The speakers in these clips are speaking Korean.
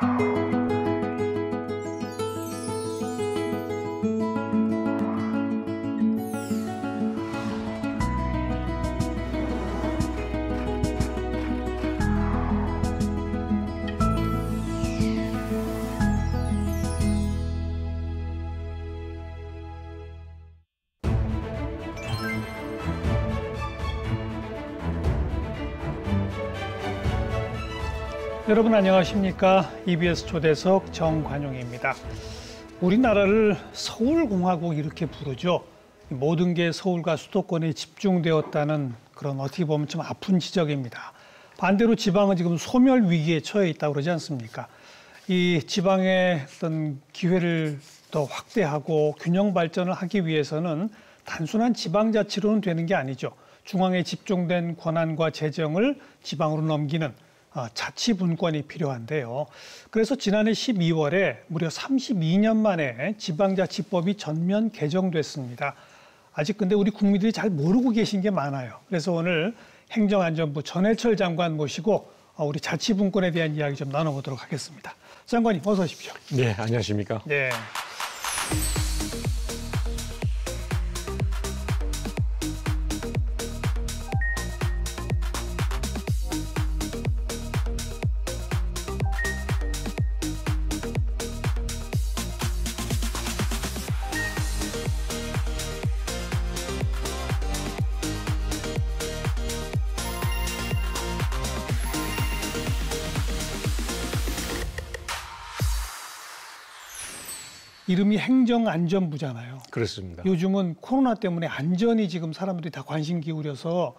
Thank you. 여러분 안녕하십니까? EBS 초대석 정관용입니다. 우리나라를 서울공화국 이렇게 부르죠. 모든 게 서울과 수도권에 집중되었다는 그런 어떻게 보면 좀 아픈 지적입니다. 반대로 지방은 지금 소멸 위기에 처해 있다고 그러지 않습니까? 이 지방의 어떤 기회를 더 확대하고 균형 발전을 하기 위해서는 단순한 지방자치로는 되는 게 아니죠. 중앙에 집중된 권한과 재정을 지방으로 넘기는 아, 자치 분권이 필요한데요. 그래서 지난해 12월에 무려 32년 만에 지방자치법이 전면 개정됐습니다. 아직 근데 우리 국민들이 잘 모르고 계신 게 많아요. 그래서 오늘 행정안전부 전해철 장관 모시고 아, 우리 자치 분권에 대한 이야기 좀 나눠보도록 하겠습니다. 장관님 어서 오십시오. 네, 안녕하십니까? 네. 이름이 행정안전부잖아요. 그렇습니다. 요즘은 코로나 때문에 안전이 지금 사람들이 다 관심 기울여서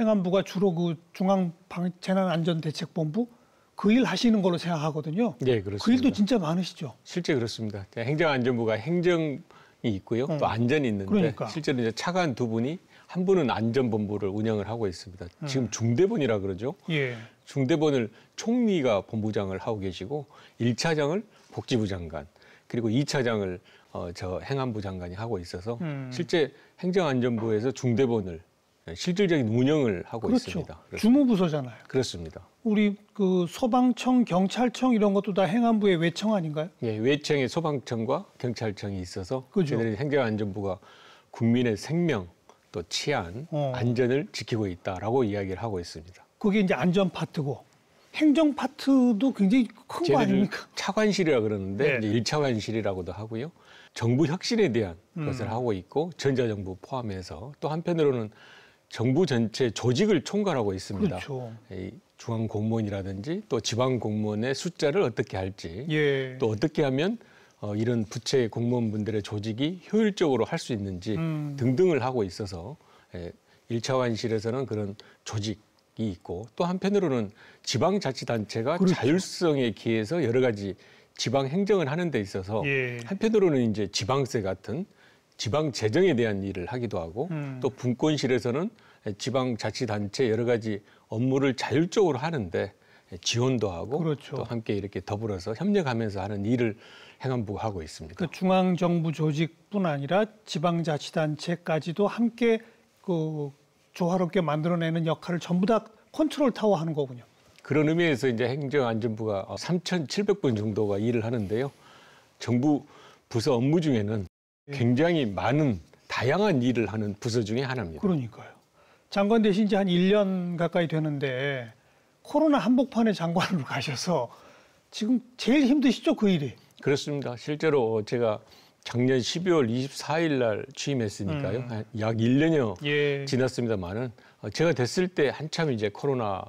행안부가 주로 그 중앙 재난안전대책본부 그 일 하시는 걸로 생각하거든요. 네, 그렇습니다. 그 일도 진짜 많으시죠. 실제 그렇습니다. 그 행정안전부가 행정이 있고요, 음. 또 안전이 있는데 그러니까. 실제로 이제 차관 두 분이 한 분은 안전본부를 운영을 하고 있습니다. 음. 지금 중대본이라 그러죠. 예. 중대본을 총리가 본부장을 하고 계시고 일차장을 복지부 장관, 그리고 2차장을 어, 저 행안부 장관이 하고 있어서 음. 실제 행정안전부에서 중대본을 네, 실질적인 운영을 하고 그렇죠. 있습니다. 그렇습니다. 주무부서잖아요. 그렇습니다. 우리 그 소방청, 경찰청 이런 것도 다 행안부의 외청 아닌가요? 예, 외청에 소방청과 경찰청이 있어서 그죠. 그들은 행정안전부가 국민의 생명 또 치안, 어. 안전을 지키고 있다라고 이야기를 하고 있습니다. 그게 이제 안전 파트고 행정 파트도 굉장히 큰 거 아닙니까? 차관실이라 그러는데 네. 1차관실이라고도 하고요. 정부 혁신에 대한 음. 것을 하고 있고 전자정부 포함해서 또 한편으로는 정부 전체 조직을 총괄하고 있습니다. 그렇죠. 이 중앙 공무원이라든지 또 지방 공무원의 숫자를 어떻게 할지 예. 또 어떻게 하면 어, 이런 부채 공무원분들의 조직이 효율적으로 할 수 있는지 음. 등등을 하고 있어서 예, 1차 관실에서는 그런 조직 생각이 있고 또 한편으로는 지방자치단체가 그렇죠. 자율성에 기해서 여러 가지 지방 행정을 하는 데 있어서 예. 한편으로는 이제 지방세 같은 지방 재정에 대한 일을 하기도 하고 음. 또 분권실에서는 지방자치단체 여러 가지 업무를 자율적으로 하는데 지원도 하고 그렇죠. 또 함께 이렇게 더불어서 협력하면서 하는 일을 행안부가 하고 있습니다. 그 중앙 정부 조직뿐 아니라 지방자치단체까지도 함께 그 조화롭게 만들어내는 역할을 전부 다 컨트롤 타워 하는 거군요. 그런 의미에서 이제 행정안전부가 3,700분 어, 정도가 일을 하는데요. 정부 부서 업무 중에는 예. 굉장히 많은 다양한 일을 하는 부서 중의 하나입니다. 그러니까요. 장관 되신 지한 1년 가까이 되는데 코로나 한복판에 장관으로 가셔서 지금 제일 힘드시죠, 그 일이? 그렇습니다. 실제로 제가 작년 12월 24일 날 취임했으니까요. 음. 약 1년여 예. 지났습니다만은 어, 제가 됐을 때 한참 이제 코로나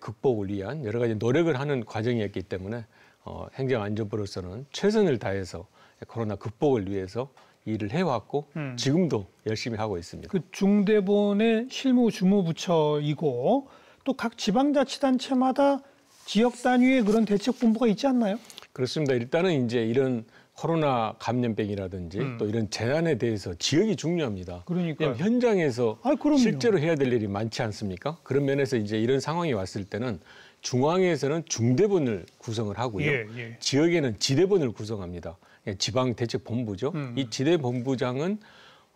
극복을 위한 여러 가지 노력을 하는 과정이었기 때문에 어, 행정안전부로서는 최선을 다해서 코로나 극복을 위해서 일을 해왔고 음. 지금도 열심히 하고 있습니다. 그 중대본의 실무 주무부처이고 또 각 지방자치단체마다 지역 단위의 그런 대책 본부가 있지 않나요? 그렇습니다. 일단은 이제 이런 코로나 감염병이라든지 음. 또 이런 재난에 대해서 지역이 중요합니다. 그러니까 현장에서 아, 실제로 해야 될 일이 많지 않습니까? 그런 면에서 이제 이런 상황이 왔을 때는 중앙에서는 중대본을 구성을 하고요. 예, 예. 지역에는 지대본을 구성합니다. 예, 지방대책본부죠. 음. 이 지대본부장은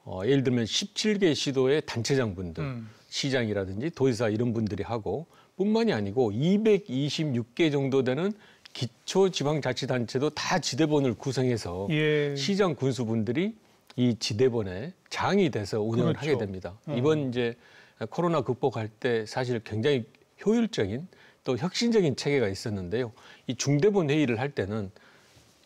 어, 예를 들면 17개 시도의 단체장분들, 음. 시장이라든지 도지사 이런 분들이 하고 뿐만이 아니고 226개 정도 되는 기초지방자치단체도 다 지대본을 구성해서 예. 시장 군수분들이 이 지대본에 장이 돼서 운영을 그렇죠. 하게 됩니다. 음. 이번 이제 코로나 극복할 때 사실 굉장히 효율적인 또 혁신적인 체계가 있었는데요. 이 중대본 회의를 할 때는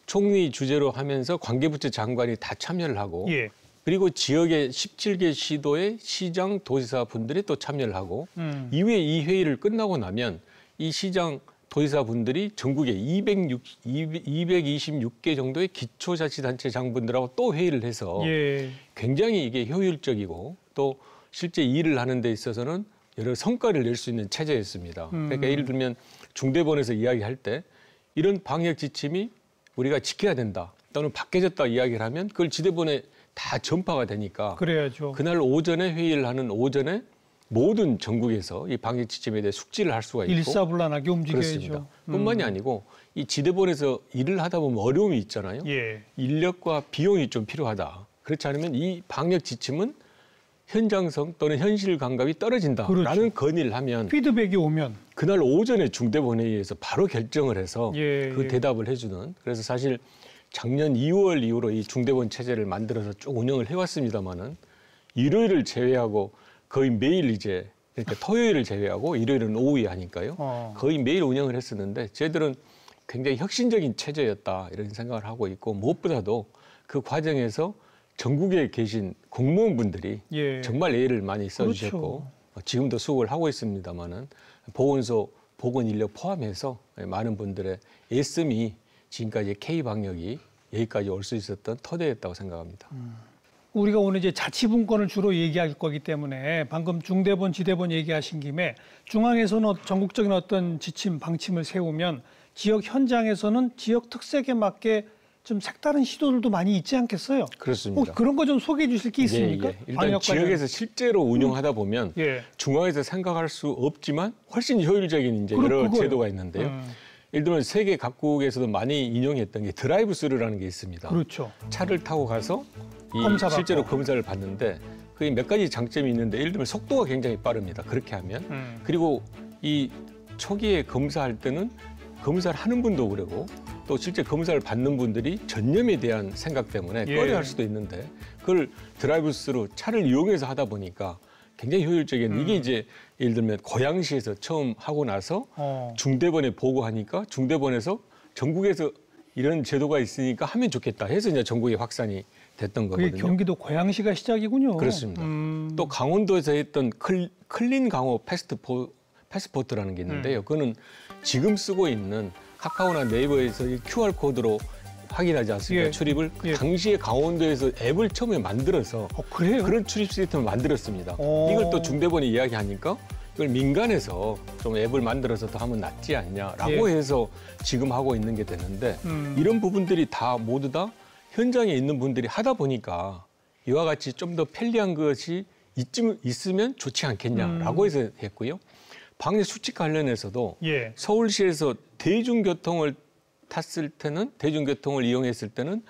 총리 주제로 하면서 관계부처 장관이 다 참여를 하고 예. 그리고 지역의 17개 시도의 시장 도지사 분들이 또 참여를 하고 음. 이후에 이 회의를 끝나고 나면 이 시장 도지사분들이 전국에 206, 6 226개 정도의 기초자치단체 장분들하고 또 회의를 해서 예. 굉장히 이게 효율적이고 또 실제 일을 하는 데 있어서는 여러 성과를 낼 수 있는 체제였습니다. 음. 그러니까 예를 들면 중대본에서 이야기할 때 이런 방역 지침이 우리가 지켜야 된다 또는 바뀌어졌다 이야기를 하면 그걸 지대본에 다 전파가 되니까 그래야죠. 그날 오전에 회의를 하는 오전에 모든 전국에서 이 방역 지침에 대해 숙지를 할 수가 있고 일사불란하게 움직여야죠. 음. 뿐만이 아니고 이 지대본에서 일을 하다 보면 어려움이 있잖아요. 예. 인력과 비용이 좀 필요하다. 그렇지 않으면 이 방역 지침은 현장성 또는 현실 감각이 떨어진다라는 그렇죠. 건의를 하면 피드백이 오면 그날 오전에 중대본회의에서 바로 결정을 해서 예, 그 예. 대답을 해주는 그래서 사실 작년 2월 이후로 이 중대본 체제를 만들어서 쭉 운영을 해왔습니다마는 일요일을 제외하고 거의 매일 이제 그러니까 토요일을 제외하고 일요일은 오후에 하니까요. 어. 거의 매일 운영을 했었는데 저희들은 굉장히 혁신적인 체제였다 이런 생각을 하고 있고 무엇보다도 그 과정에서 전국에 계신 공무원분들이 예. 정말 예를 의 많이 그렇죠. 써주셨고 그렇죠. 지금도 수업을 하고 있습니다마는 보건소 보건 인력 포함해서 많은 분들의 애씀이 e 지금까지 K 방역이 여기까지 올 수 있었던 터대였다고 생각합니다. 음. 우리가 오늘 이제 자치분권을 주로 얘기할 거기 때문에 방금 중대본, 지대본 얘기하신 김에 중앙에서는 어, 전국적인 어떤 지침, 방침을 세우면 지역 현장에서는 지역 특색에 맞게 좀 색다른 시도들도 많이 있지 않겠어요? 그렇습니다. 뭐 그런 거 좀 소개해 주실 게 예, 있습니까? 예, 예. 일단 지역에서 실제로 운영하다 음. 보면 음. 예. 중앙에서 생각할 수 없지만 훨씬 효율적인 이제 그렇, 여러 그거예요. 제도가 있는데요. 음. 예를 들면 세계 각국에서도 많이 인용했던 게 드라이브 스루라는 게 있습니다. 그렇죠. 차를 타고 가서 검사 실제로 검사를 받는데 그게 몇 가지 장점이 있는데 예를 들면 속도가 굉장히 빠릅니다. 그렇게 하면 음. 그리고 이 초기에 검사할 때는 검사를 하는 분도 그러고 또 실제 검사를 받는 분들이 전염에 대한 생각 때문에 예. 꺼려할 수도 있는데 그걸 드라이브스루 차를 이용해서 하다 보니까 굉장히 효율적인 음. 이게 이제 예를 들면 고양시에서 처음 하고 나서 어. 중대본에 보고하니까 중대본에서 전국에서 이런 제도가 있으니까 하면 좋겠다 해서 이제 전국에 확산이 됐던 거거든요. 경기도 고양시가 시작이군요. 그렇습니다. 음. 또 강원도에서 했던 클, 클린 강호 패스트포, 패스포트라는 게 있는데요. 음. 그거는 지금 쓰고 있는 카카오나 네이버에서 QR 코드로 확인하지 않습니까? 예. 출입을 예. 당시에 강원도에서 앱을 처음에 만들어서 어, 그런 출입 시스템을 만들었습니다. 어... 이걸 또 중대본이 이야기하니까 이걸 민간에서 좀 앱을 만들어서 더 하면 낫지 않냐라고 예. 해서 지금 하고 있는 게 되는데 음. 이런 부분들이 다 모두 다 현장에 있는 분들이 하다 보니까 이와 같이 좀 더 편리한 것이 이쯤 있으면 좋지 않겠냐라고 음. 해서 했고요. 방역 수칙 관련해서도 예. 서울시에서 대중교통을 탔을 때는 대중교통을 이용했을 때는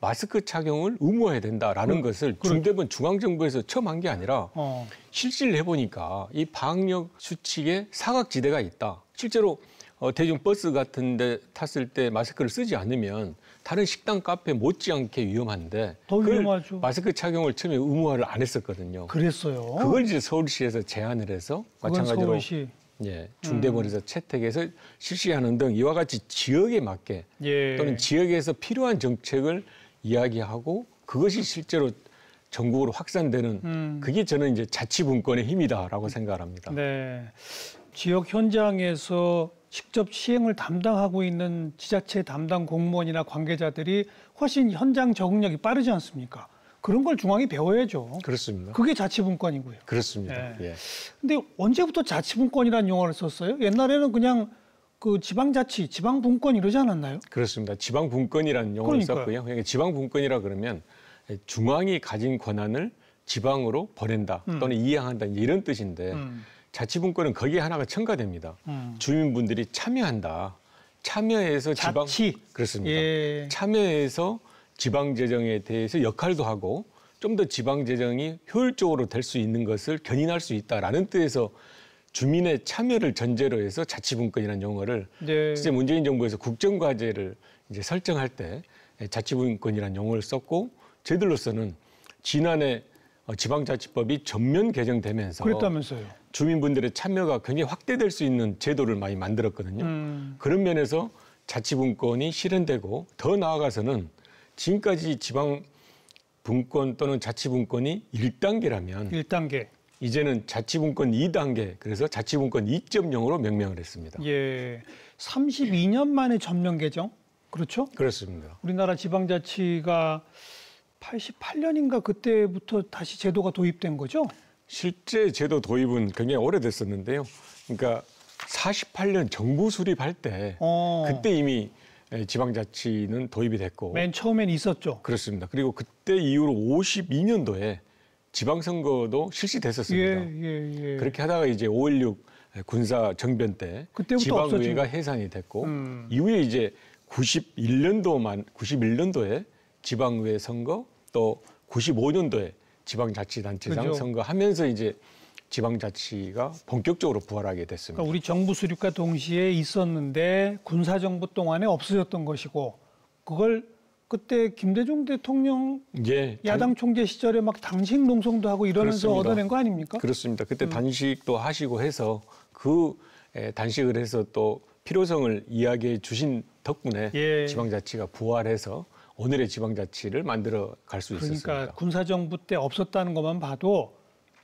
마스크 착용을 의무화해야 된다라는 어, 것을 중대본 중앙정부에서 처음 한 게 아니라 어. 실질를 해보니까 이 방역 수칙에 사각지대가 있다. 실제로 어, 대중버스 같은 데 탔을 때 마스크를 쓰지 않으면 다른 식당 카페 못지않게 위험한데 더 위험하죠. 마스크 착용을 처음에 의무화를 안 했었거든요. 그랬어요. 그걸 이제 서울시에서 제안을 해서 마찬가지로 서울시. 예, 중대본에서 음. 채택해서 실시하는 등 이와 같이 지역에 맞게 예. 또는 지역에서 필요한 정책을 이야기하고 그것이 실제로 전국으로 확산되는 음. 그게 저는 이제 자치분권의 힘이다라고 음. 생각합니다. 네. 지역 현장에서 직접 시행을 담당하고 있는 지자체 담당 공무원이나 관계자들이 훨씬 현장 적응력이 빠르지 않습니까? 그런 걸 중앙이 배워야죠. 그렇습니다. 그게 자치분권이고요. 그렇습니다. 예. 예. 데 언제부터 자치분권이라는 용어를 썼어요? 옛날에는 그냥 그 지방자치, 지방분권 이러지 않았나요? 그렇습니다. 지방분권이라는 용어를 그러니까요. 썼고요. 그러 그러니까 지방분권이라 그러면 중앙이 가진 권한을 지방으로 보낸다 음. 또는 이양한다 이런 뜻인데 음. 자치분권은 거기에 하나가 첨가됩니다. 음. 주민분들이 참여한다. 참여해서 지방 자치. 그렇습니다. 예. 참여해서 지방 재정에 대해서 역할도 하고 좀 더 지방 재정이 효율적으로 될 수 있는 것을 견인할 수 있다라는 뜻에서 주민의 참여를 전제로 해서 자치분권이라는 용어를 네. 실제 문재인 정부에서 국정과제를 이제 설정할 때 자치분권이라는 용어를 썼고 저희들로서는 지난해 어, 지방자치법이 전면 개정되면서 그랬다면서요. 주민분들의 참여가 굉장히 확대될 수 있는 제도를 많이 만들었거든요. 음. 그런 면에서 자치분권이 실현되고 더 나아가서는 지금까지 지방 분권 또는 자치분권이 1단계라면 1단계. 이제는 자치분권 2단계, 그래서 자치분권 2.0으로 명명을 했습니다. 예. 32년 만에 점령 개정? 그렇죠? 그렇습니다. 우리나라 지방자치가 88년인가 그때부터 다시 제도가 도입된 거죠? 실제 제도 도입은 굉장히 오래됐었는데요. 그러니까 48년 정부 수립할 때 어. 그때 이미 예, 지방자치는 도입이 됐고 맨 처음엔 있었죠. 그렇습니다. 그리고 그때 이후로 52년도에 지방선거도 실시됐었습니다. 예, 예, 예. 그렇게 하다가 이제 5.16 군사 정변 때 지방의회가 해산이 됐고 음. 이후에 이제 91년도만 91년도에 지방의회 선거 또 95년도에 지방자치단체장 그죠. 선거하면서 이제 지방자치가 본격적으로 부활하게 됐습니다. 그러니까 우리 정부 수립과 동시에 있었는데 군사 정부 동안에 없어졌던 것이고 그걸 그때 김대중 대통령 예, 야당 총재 시절에 막 당식 농성도 하고 이러면서 그렇습니다. 얻어낸 거 아닙니까? 그렇습니다. 그때 음. 단식도 하시고 해서 그 단식을 해서 또 필요성을 이야기해 주신 덕분에 예. 지방자치가 부활해서 오늘의 지방자치를 만들어 갈수 그러니까 있었습니다. 그러니까 군사정부 때 없었다는 것만 봐도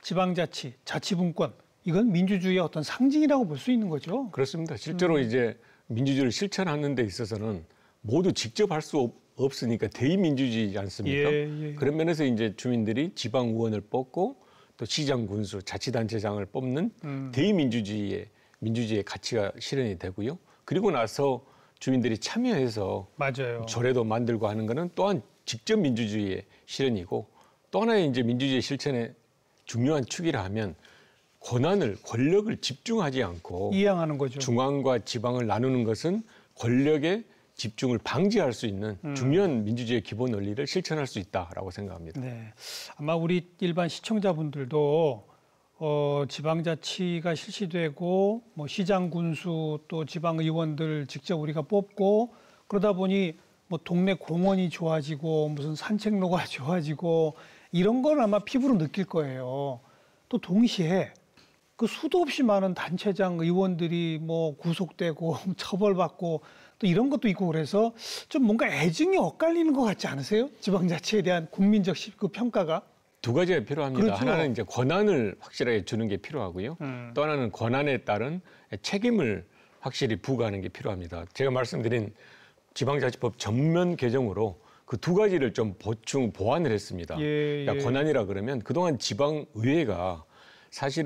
지방자치, 자치분권 이건 민주주의의 어떤 상징이라고 볼 수 있는 거죠. 그렇습니다. 실제로 음. 이제 민주주의를 실천하는 데 있어서는 모두 직접 할 수 없으니까 대의민주주의지 않습니까? 예, 예, 예. 그런 면에서 이제 주민들이 지방 의원을 뽑고 또 시장 군수, 자치단체장을 뽑는 음. 대의민주주의의 민주주의의 가치가 실현이 되고요. 그리고 나서 주민들이 참여해서 맞아요. 조례도 만들고 하는 거는 또한 직접 민주주의의 실현이고 또 하나의 이제 민주주의 실천의 중요한 축이라 하면 권한을 권력을 집중하지 않고 이양하는 거죠. 중앙과 지방을 나누는 것은 권력의 집중을 방지할 수 있는 음. 중요한 민주주의의 기본 원리를 실천할 수 있다라고 생각합니다. 네. 아마 우리 일반 시청자분들도 어, 지방자치가 실시되고 뭐 시장 군수 또 지방 의원들 직접 우리가 뽑고 그러다 보니 뭐 동네 공원이 좋아지고 무슨 산책로가 좋아지고 이런 건 아마 피부로 느낄 거예요. 또 동시에 그 수도 없이 많은 단체장 의원들이 뭐 구속되고 처벌받고 또 이런 것도 있고 그래서 좀 뭔가 애증이 엇갈리는 것 같지 않으세요? 지방자치에 대한 국민적 그 평가가? 두 가지가 필요합니다. 그렇죠. 하나는 이제 권한을 확실하게 주는 게 필요하고요. 음. 또 하나는 권한에 따른 책임을 확실히 부과하는 게 필요합니다. 제가 말씀드린 지방자치법 전면 개정으로 그두 가지를 좀 보충 보완을 했습니다. 예, 그러니까 예. 권한이라 그러면 그동안 지방 의회가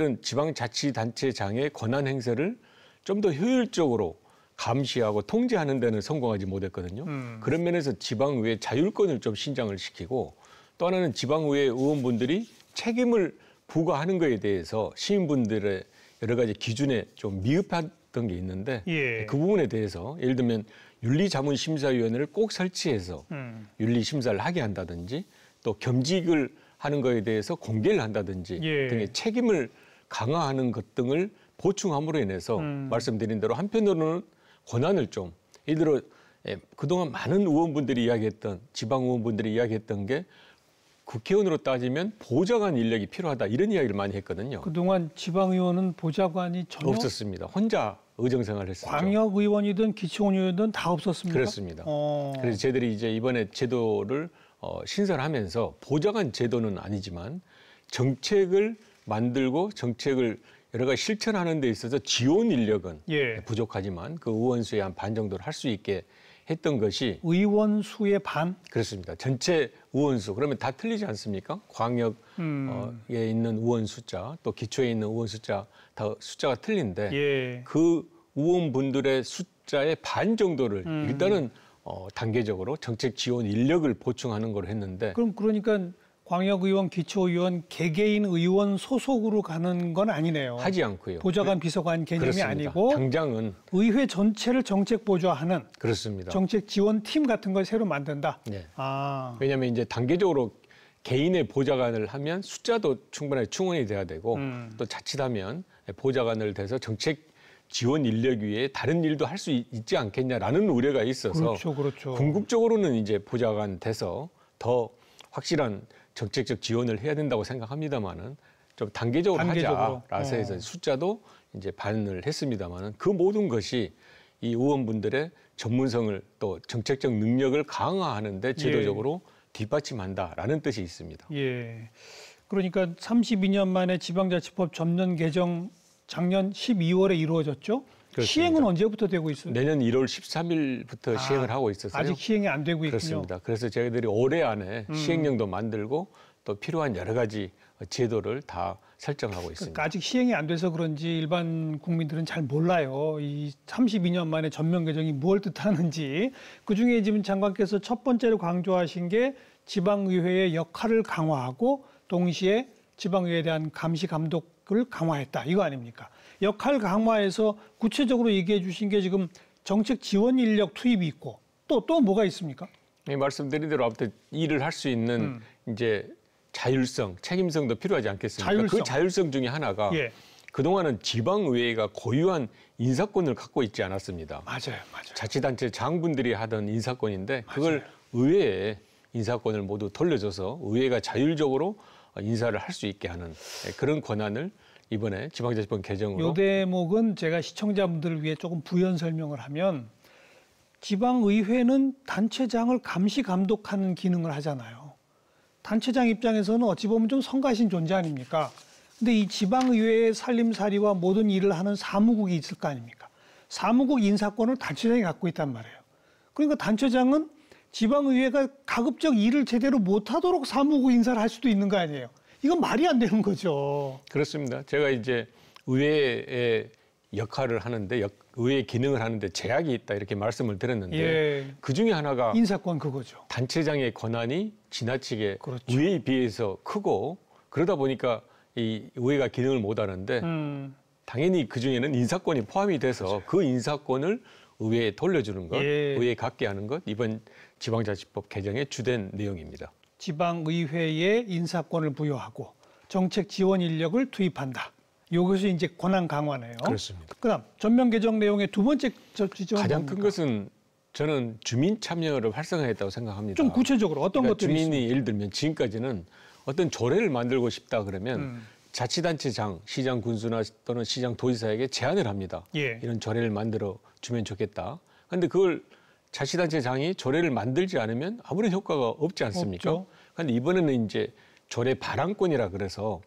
사실은 지방자치단체장의 권한 행사를 좀 더 효율적으로 감시하고 통제하는 데는 성공하지 못했거든요. 음. 그런 면에서 지방의회 자율권을 좀 신장을 시키고 또 하나는 지방의회 의원분들이 책임을 부과하는 거에 대해서 시민분들의 여러 가지 기준에 좀 미흡한 했던 게 있는데 예. 그 부분에 대해서 예를 들면 윤리자문심사위원회를 꼭 설치해서 음. 윤리심사를 하게 한다든지 또 겸직을 하는 거에 대해서 공개를 한다든지 예. 등의 책임을 강화하는 것 등을 보충함으로 인해서 음. 말씀드린 대로 한편으로는 권한을 좀 예를 들어 예, 그동안 많은 의원분들이 이야기했던 지방 의원분들이 이야기했던 게 국회의원으로 따지면 보좌관 인력이 필요하다 이런 이야기를 많이 했거든요. 그동안 지방 의원은 보좌관이 전혀 없었습니다. 혼자 의정 생활을 했었죠. 광역 의원이든 기초원 이든다 없었습니다. 그렇습니다. 어... 그래서 저희들이 이제 이번에 제도를 어, 신설하면서 보장한 제도는 아니지만 정책을 만들고 정책을 여러 가지 실천하는 데 있어서 지원 인력은 예. 부족하지만 그 의원수의 한 반 정도를 할 수 있게 했던 것이 의원 수의 반 그렇습니다. 전체 의원 수 그러면 다 틀리지 않습니까? 광역에 음. 있는 의원 숫자 또 기초에 있는 의원 숫자 다 숫자가 틀린데 예. 그 의원분들의 숫자의 반 정도를 음. 일단은 어, 단계적으로 정책 지원 인력을 보충하는 걸 했는데 그럼 그러니까 광역의원, 기초의원 개개인 의원 소속으로 가는 건 아니네요. 하지 않고요. 보좌관, 그, 비서관 개념이 그렇습니다. 아니고 당장은 의회 전체를 정책 보좌하는 그렇습니다. 정책 지원 팀 같은 걸 새로 만든다. 네. 아. 왜냐하면 이제 단계적으로 개인의 보좌관을 하면 숫자도 충분히 충원이 돼야 되고 음. 또 자칫하면 보좌관을 돼서 정책 지원 인력 위에 다른 일도 할 수 있지 않겠냐라는 우려가 있어서 그렇죠, 그렇죠. 궁극적으로는 이제 보좌관 돼서 더 확실한 정책적 지원을 해야 된다고 생각합니다만은 좀 단계적으로, 단계적으로. 하자라서 해서 네. 숫자도 이제 반을 했습니다만은 그 모든 것이 이 의원분들의 전문성을 또 정책적 능력을 강화하는데 예. 제도적으로 예. 뒷받침한다라는 뜻이 있습니다. 예. 그러니까 32년 만에 지방자치법 전면 개정 작년 12월에 이루어졌죠. 그렇습니다. 시행은 언제부터 되고 있어요? 내년 1월 13일부터 아, 시행을 하고 있어요 아직 시행이 안 되고 있군요. 그렇습니다. 그래서 저희들이 올해 안에 음. 시행령도 만들고 또 필요한 여러 가지 제도를 다 설정하고 그러니까 있습니다. 아직 시행이 안 돼서 그런지 일반 국민들은 잘 몰라요. 이 32년 만에 전면 개정이 뭘 뜻하는지. 그중에 지금 장관께서 첫 번째로 강조하신 게 지방의회의 역할을 강화하고 동시에 지방의회에 대한 감시 감독을 강화했다. 이거 아닙니까? 역할 강화에서 구체적으로 얘기해 주신 게 지금 정책 지원 인력 투입이 있고 또또 또 뭐가 있습니까? 예, 말씀드린 대로 앞부터 일을 할 수 있는 음. 이제 자율성, 책임성도 필요하지 않겠습니까? 그 자율성. 그 자율성 중에 하나가 예. 그동안은 지방의회가 고유한 인사권을 갖고 있지 않았습니다. 맞아요, 맞아요. 자치단체 장군들이 하던 인사권인데 맞아요. 그걸 의회에 인사권을 모두 돌려줘서 의회가 자율적으로 인사를 할 수 있게 하는 그런 권한을 이번에 지방자치법 개정으로 이 대목은 제가 시청자분들을 위해 조금 부연 설명을 하면 지방의회는 단체장을 감시 감독하는 기능을 하잖아요. 단체장 입장에서는 어찌 보면 좀 성가신 존재 아닙니까? 근데 이 지방의회의 살림살이와 모든 일을 하는 사무국이 있을 거 아닙니까? 사무국 인사권을 단체장이 갖고 있단 말이에요. 그러니까 단체장은 지방의회가 가급적 일을 제대로 못하도록 사무국 인사를 할 수도 있는 거 아니에요. 이건 말이 안 되는 거죠. 그렇습니다. 제가 이제 의회의 역할을 하는데 역, 의회 기능을 하는데 제약이 있다 이렇게 말씀을 드렸는데 예. 그 중에 하나가 인사권 그거죠. 단체장의 권한이 지나치게 그렇죠. 의회에 비해서 크고 그러다 보니까 이 의회가 기능을 못 하는데 음. 당연히 그 중에는 인사권이 포함이 돼서 맞아요. 그렇죠. 그 인사권을 의회에 돌려주는 것, 예. 의회에 갖게 하는 것 이번 지방자치법 개정의 주된 내용입니다. 지방의회에 인사권을 부여하고 정책 지원 인력을 투입한다. 요것이 이제 권한 강화네요. 그렇습니다. 그다음 전면 개정 내용의 두 번째 지점 가장 큰 것은 저는 주민 참여를 활성화했다고 생각합니다. 좀 구체적으로 어떤 그러니까 것들이 주민이 있습니까? 예를 들면 지금까지는 어떤 조례를 만들고 싶다 그러면 음. 자치단체장, 시장 군수나 또는 시장 도지사에게 제안을 합니다. 예. 이런 조례를 만들어 주면 좋겠다. 그런데 그걸 자치단체 장이 조례를 만들지 않으면 아무런 효과가 없지 않습니까? 없죠. 그런데 이번에는 이제 조례 발안권이라 그래서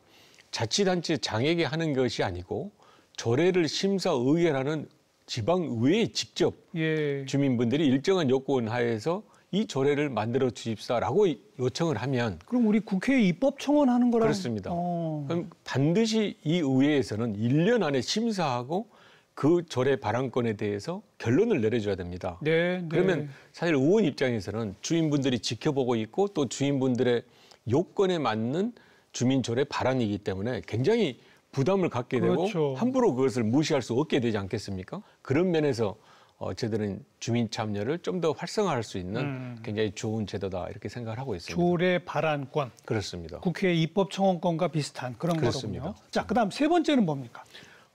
자치단체 장에게 하는 것이 아니고 조례를 심사 의결하는 지방의회에 직접 예. 주민분들이 일정한 요건 하에서 이 조례를 만들어 주십사라고 요청을 하면 그럼 우리 국회에 입법 청원하는 거랑 그렇습니다. 어. 그럼 반드시 이 의회에서는 1년 안에 심사하고 그 절의 발언권에 대해서 결론을 내려줘야 됩니다. 네, 네. 그러면 사실 의원 입장에서는 주인분들이 지켜보고 있고 또 주인분들의 요건에 맞는 주민절의 발언이기 때문에 굉장히 부담을 갖게 그렇죠. 함부로 그것을 무시할 수 없게 되지 않겠습니까? 그런 면에서 어, 저들은 주민 참여를 좀 더 활성화할 수 있는 음. 굉장히 좋은 제도다 이렇게 생각을 하고 있습니다. 조례 발안권. 그렇습니다. 국회 입법 청원권과 비슷한 그런 그렇습니다. 거군요. 자, 그다음 세 번째는 뭡니까?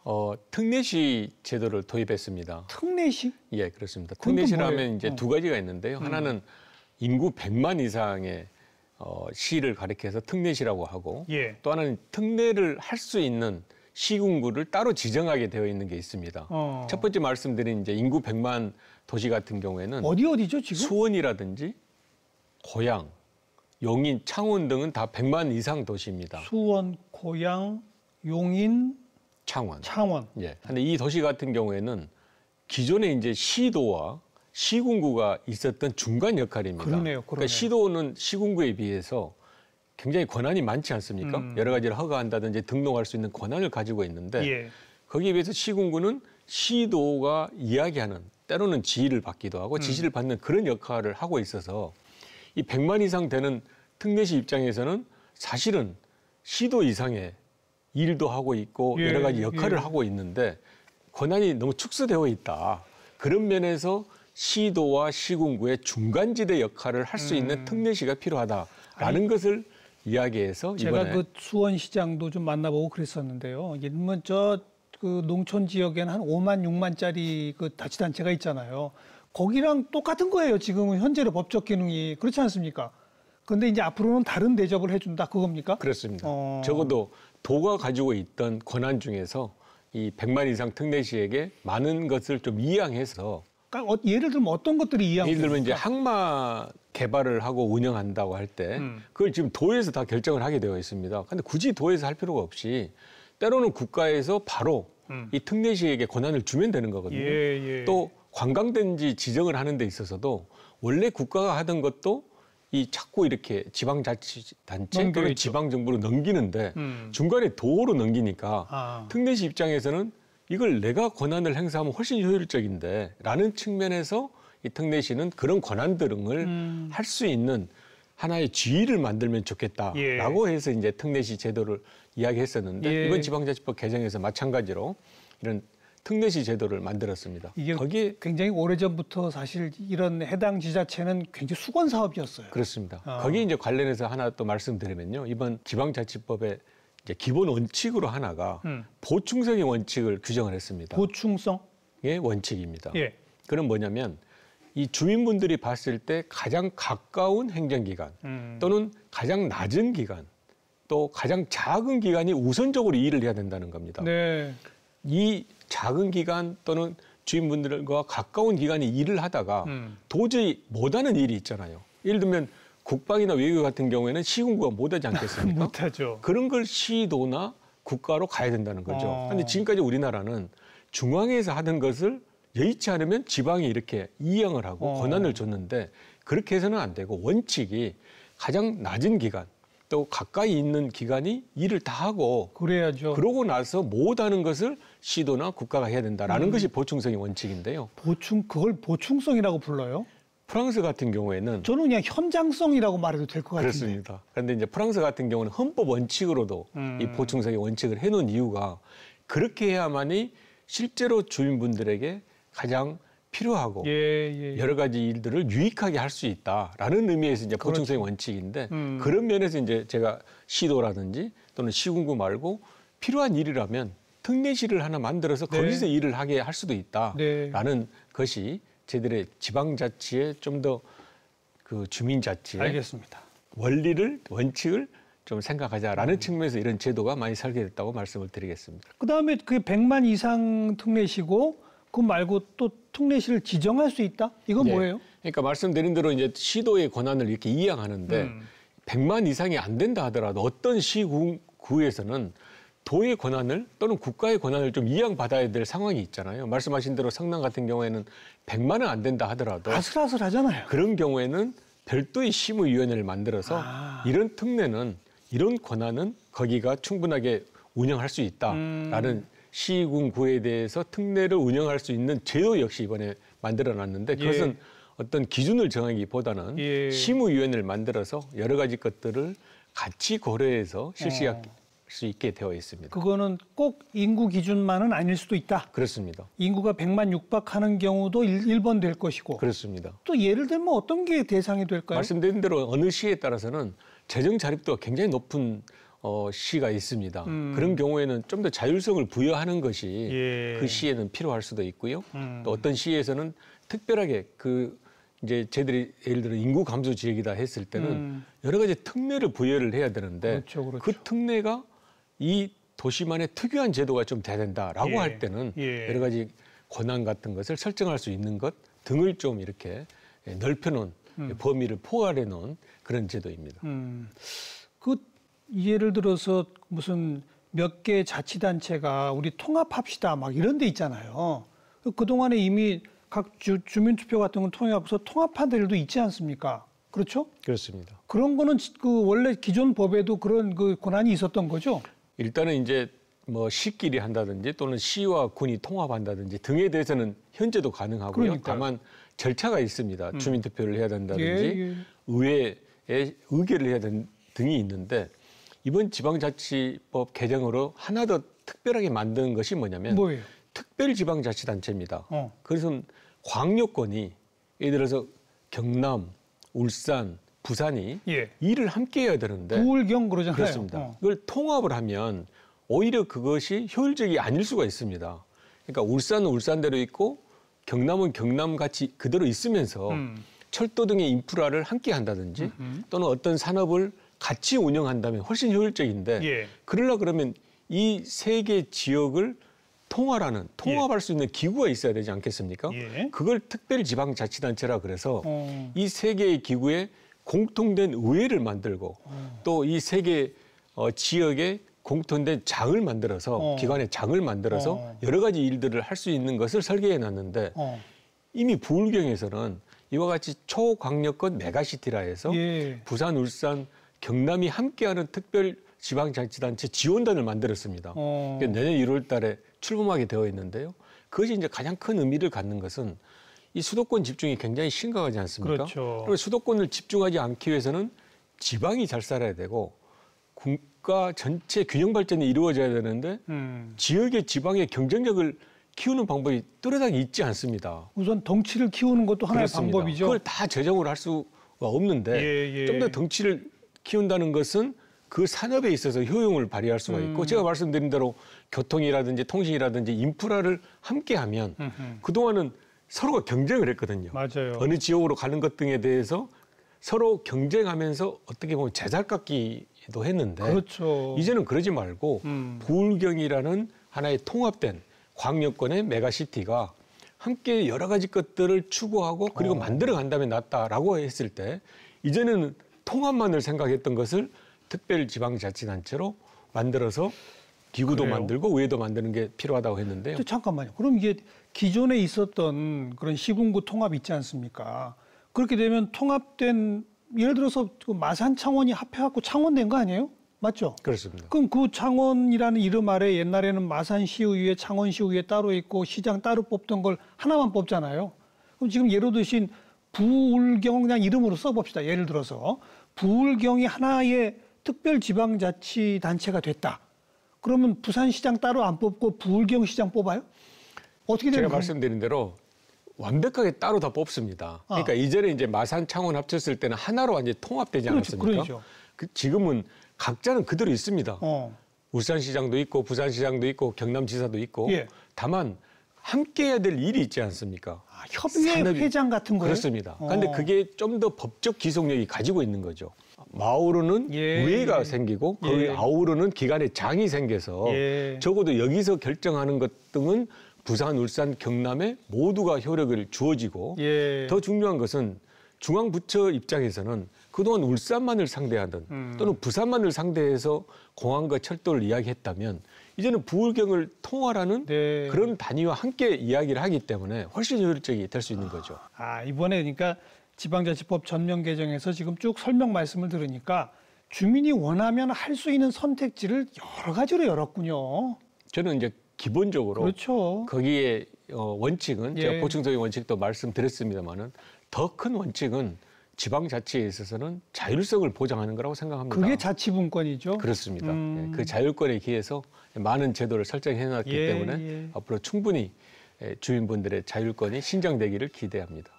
어, 특례시 제도를 도입했습니다. 특례시? 예, 그렇습니다. 특례시라면 이제 어. 두 가지가 있는데요. 음. 하나는 인구 100만 이상의 어, 시를 가리켜서 특례시라고 하고 예. 또 하나는 특례를 할 수 있는 시군구를 따로 지정하게 되어 있는 게 있습니다. 어. 첫 번째 말씀드린 이제 인구 100만 도시 같은 경우에는 어디 어디죠 지금? 수원이라든지 고양, 용인, 창원 등은 다 100만 이상 도시입니다. 수원, 고양, 용인, 창원. 창원. 예. 근데 이 도시 같은 경우에는 기존에 이제 시도와 시군구가 있었던 중간 역할입니다. 그러네요. 그러니까 그러네요. 그러니까 시도는 시군구에 비해서 굉장히 권한이 많지 않습니까? 음. 여러 가지를 허가한다든지 등록할 수 있는 권한을 가지고 있는데 예. 거기에 비해서 시군구는 시도가 이야기하는 때로는 지휘를 받기도 하고 음. 지시를 받는 그런 역할을 하고 있어서 이 100만 이상 되는 특례시 입장에서는 사실은 시도 이상의 일도 하고 있고 예, 여러 가지 역할을 예. 하고 있는데 권한이 너무 축소되어 있다. 그런 면에서 시도와 시군구의 중간지대 역할을 할수 음. 있는 특례시가 필요하다라는 아니, 것을 이야기해서 제가 이번에 그 수원시장도 좀 만나보고 그랬었는데요. 일면 뭐 저그 농촌 지역에는 한 5만 6만짜리 그다치단체가 있잖아요. 거기랑 똑같은 거예요. 지금은 현재로 법적 기능이 그렇지 않습니까? 근데 이제 앞으로는 다른 대접을 해준다 그겁니까? 그렇습니다. 어... 적어도 도가 가지고 있던 권한 중에서 이 100만 이상 특례시에게 많은 것을 좀 이양해서 그러니까 어, 예를 들면 어떤 것들이 이양? 예를 들면 이제 항마 개발을 하고 운영한다고 할때 음. 그걸 지금 도에서 다 결정을 하게 되어 있습니다. 근데 굳이 도에서 할 필요가 없이 때로는 국가에서 바로 음. 이 특례시에게 권한을 주면 되는 거거든요. 예, 예. 또 관광단지 지정을 하는 데 있어서도 원래 국가가 하던 것도 이 자꾸 이렇게 지방자치단체 또는 지방정부로 넘기는데 음. 중간에 도로 넘기니까 아. 특례시 입장에서는 이걸 내가 권한을 행사하면 훨씬 효율적인데 라는 측면에서 이 특례시는 그런 권한 들응을 음. 할수 있는 하나의 지위를 만들면 좋겠다라고 예. 해서 이제 특례시 제도를 이야기했었는데 예. 이번 지방자치법 개정에서 마찬가지로 이런 특례시 제도를 만들었습니다. 이게 거기 굉장히 오래전부터 사실 이런 해당 지자체는 굉장히 수건 사업이었어요. 그렇습니다. 어. 거기 이제 관련해서 하나 또 말씀드리면요. 이번 지방자치법의 이제 기본 원칙으로 하나가 음. 보충성의 원칙을 규정을 했습니다. 보충성? 의 예, 원칙입니다. 예. 그럼 뭐냐면 이 주민분들이 봤을 때 가장 가까운 행정기관 음. 또는 가장 낮은 기관 또 가장 작은 기관이 우선적으로 일을 해야 된다는 겁니다. 네. 이 작은 기간 또는 주인분들과 가까운 기간에 일을 하다가 음. 도저히 못하는 일이 있잖아요. 예를 들면 국방이나 외교 같은 경우에는 시군구가 못하지 않겠습니까? 못하죠. 그런 걸 시도나 국가로 가야 된다는 거죠. 어. 근데 지금까지 우리나라는 중앙에서 하던 것을 예의치 않으면 지방이 이렇게 이양을 하고 어. 권한을 줬는데 그렇게 해서는 안 되고 원칙이 가장 낮은 기간 또 가까이 있는 기관이 일을 다 하고 그래야죠. 그러고 나서 못하는 것을 시도나 국가가 해야 된다라는 음. 것이 보충성의 원칙인데요. 보충 그걸 보충성이라고 불러요? 프랑스 같은 경우에는 저는 그냥 현장성이라고 말해도 될 것 같은데 그렇습니다. 그런데 이제 프랑스 같은 경우는 헌법 원칙으로도 음. 이 보충성의 원칙을 해놓은 이유가 그렇게 해야만이 실제로 주민분들에게 가장 필요하고 예, 예, 예, 여러 가지 일들을 유익하게 할 수 있다라는 의미에서 이제 그렇죠. 보충성의 원칙인데 음. 그런 면에서 이제 제가 시도라든지 또는 시군구 말고 필요한 일이라면 특례시를 하나 만들어서 네. 거기서 일을 하게 할 수도 네. 있다라는 네. 것이 저희들의 지방자치에 좀더 그주민자치에 알겠습니다. 원리를 원칙을 좀 생각하자라는 음. 측면에서 이런 제도가 많이 설계됐다고 말씀을 드리겠습니다. 그다음에 그게 100만 이상 특례시고 그 말고 또 특례시를 지정할 수 있다? 이건 예. 뭐예요? 그러니까 말씀드린 대로 이제 시도의 권한을 이렇게 이양하는데 음. 100만 이상이 안 된다 하더라도 어떤 시구에서는 도의 권한을 또는 국가의 권한을 좀 이양받아야 될 상황이 있잖아요. 말씀하신 대로 상남 같은 경우에는 100만은 안 된다 하더라도 아슬아슬하잖아요. 그런 경우에는 별도의 심의위원회를 만들어서 아. 이런 특례는 이런 권한은 거기가 충분하게 운영할 수 있다라는 음. 시군구에 대해서 특례를 운영할 수 있는 제도 역시 이번에 만들어놨는데 예. 그것은 예. 어떤 기준을 정하기보다는 예. 심의위원회를 만들어서 여러 가지 것들을 같이 고려해서 실시할 어. 수 있게 되어 있습니다. 그거는 꼭 인구 기준만은 아닐 수도 있다. 그렇습니다. 인구가 100만 육박하는 경우도 1, 번될 것이고. 그렇습니다. 또 예를 들면 어떤 게 대상이 될까요? 말씀드린 대로 어느 시에 따라서는 재정 자립도가 굉장히 높은 어, 시가 있습니다. 음. 그런 경우에는 좀 더 자율성을 부여하는 것이 예. 그 시에는 필요할 수도 있고요. 음. 또 어떤 시에서는 특별하게 그 이제 저희들이 예를 들어 인구 감소 지역이다 했을 때는 음. 여러 가지 특례를 부여를 해야 되는데 그렇죠, 그렇죠. 그 특례가 이 도시만의 특유한 제도가 좀 돼야 된다라고 예. 할 때는 예. 여러 가지 권한 같은 것을 설정할 수 있는 것 등을 좀 이렇게 예, 넓혀놓은 음. 범위를 포괄해놓은 그런 제도입니다. 음. 그 예를 들어서 무슨 몇 개 자치단체가 우리 통합합시다 막 이런 데 있잖아요. 그동안에 이미 각 주, 주민투표 같은 건 통해서 통합한 데들도 있지 않습니까? 그렇죠? 그렇습니다. 그런 거는 그 원래 기존 법에도 그런 그 권한이 있었던 거죠? 일단은 이제 뭐 시끼리 한다든지 또는 시와 군이 통합한다든지 등에 대해서는 현재도 가능하고요. 그러니까요. 다만 절차가 있습니다. 음. 주민투표를 해야 된다든지 예, 예. 의회에 의결을 해야 된 등이 있는데 이번 지방자치법 개정으로 하나 더 특별하게 만든 것이 뭐냐면 뭐예요? 특별지방자치단체입니다. 어. 그래서 광역권이 예를 들어서 경남, 울산, 부산이 예. 일을 함께 해야 되는데 부울경 그러잖아요. 그렇습니다. 어. 그걸 통합을 하면 오히려 그것이 효율적이 아닐 수가 있습니다. 그러니까 울산은 울산대로 있고 경남은 경남 같이 그대로 있으면서 음. 철도 등의 인프라를 함께 한다든지 음, 음. 또는 어떤 산업을 같이 운영한다면 훨씬 효율적인데 예. 그러려 그러면 이세개 지역을 통화라는 통합할 예. 수 있는 기구가 있어야 되지 않겠습니까? 예. 그걸 특별지방자치단체라 그래서 어. 이세 개의 기구에 공통된 의회를 만들고 어. 또이 세개 어, 지역에 공통된 장을 만들어서 어. 기관의 장을 만들어서 어. 여러 가지 일들을 할 수 있는 것을 설계해 놨는데 어. 이미 부울경에서는 이와 같이 초광력권 메가시티라 해서 예. 부산, 울산, 경남이 함께하는 특별 지방자치단체 지원단을 만들었습니다. 어. 내년 1월 달에 출범하게 되어 있는데요. 그것이 이제 가장 큰 의미를 갖는 것은 이 수도권 집중이 굉장히 심각하지 않습니까? 그렇죠. 리고 수도권을 집중하지 않기 위해서는 지방이 잘 살아야 되고 국가 전체 균형 발전이 이루어져야 되는데 음. 지역의 지방의 경쟁력을 키우는 방법이 뚜렷하게 있지 않습니다. 우선 덩치를 키우는 것도 하나의 그렇습니다. 방법이죠. 그걸 다 재정으로 할 수가 없는데 예, 예. 좀더 덩치를 키운다는 것은 그 산업에 있어서 효용을 발휘할 수가 있고 음. 제가 말씀드린 대로 교통이라든지 통신이라든지 인프라를 함께하면 그동안은 서로가 경쟁을 했거든요. 맞아요. 어느 지역으로 가는 것 등에 대해서 서로 경쟁하면서 어떻게 보면 제작깎기도 했는데 그렇죠. 이제는 그러지 말고 음. 부울경이라는 하나의 통합된 광역권의 메가시티가 함께 여러 가지 것들을 추구하고 그리고 어. 만들어 간다면 낫다라고 했을 때 이제는 통합만을 생각했던 것을 특별지방자치단체로 만들어서 기구도 그래요? 만들고 의회도 만드는 게 필요하다고 했는데요. 잠깐만요. 그럼 이게 기존에 있었던 그런 시군구 통합 있지 않습니까? 그렇게 되면 통합된 예를 들어서 그 마산 창원이 합해갖고 창원된 거 아니에요? 맞죠? 그렇습니다. 그럼 그 창원이라는 이름 아래 옛날에는 마산시의회, 창원시의회 따로 있고 시장 따로 뽑던 걸 하나만 뽑잖아요. 그럼 지금 예로 드신 부울경 그냥 이름으로 써봅시다. 예를 들어서 부울경이 하나의 특별 지방자치단체가 됐다. 그러면 부산시장 따로 안 뽑고 부울경 시장 뽑아요? 어떻게 되는 제가 말씀드린 대로 완벽하게 따로 다 뽑습니다. 아. 그러니까 이전에 이제 마산 창원 합쳤을 때는 하나로 완전 통합되지 그렇죠, 않았습니까? 그렇죠. 그 지금은 각자는 그대로 있습니다. 어. 울산시장도 있고 부산시장도 있고 경남지사도 있고 예. 다만 함께 해야 될 일이 있지 않습니까? 아, 협의회 산업이. 회장 같은 거예요? 그렇습니다. 어. 그런데 그게 좀 더 법적 기속력이 가지고 있는 거죠. 마오르는 예, 가 예. 생기고 거기 예. 아우르는 기관에 장이 생겨서 예. 적어도 여기서 결정하는 것 등은 부산, 울산, 경남에 모두가 효력을 주어지고 예. 더 중요한 것은 중앙부처 입장에서는 그동안 울산만을 상대하던 음. 또는 부산만을 상대해서 공항과 철도를 이야기했다면 이제는 부울경을 통화라는 네. 그런 단위와 함께 이야기를 하기 때문에 훨씬 효율적이 될 수 있는 거죠. 아 이번에 그러니까 지방자치법 전면 개정에서 지금 쭉 설명 말씀을 들으니까 주민이 원하면 할 수 있는 선택지를 여러 가지로 열었군요. 저는 이제 기본적으로 그렇죠. 거기에 어, 원칙은 예. 제가 보충적인 원칙도 말씀드렸습니다만은 더 큰 원칙은 지방자치에 있어서는 자율성을 보장하는 거라고 생각합니다. 그게 자치분권이죠. 그렇습니다. 음. 예, 그 자율권에 기해서 많은 제도를 설정해놨기 예, 때문에 예. 앞으로 충분히 예, 주민분들의 자율권이 신장되기를 기대합니다.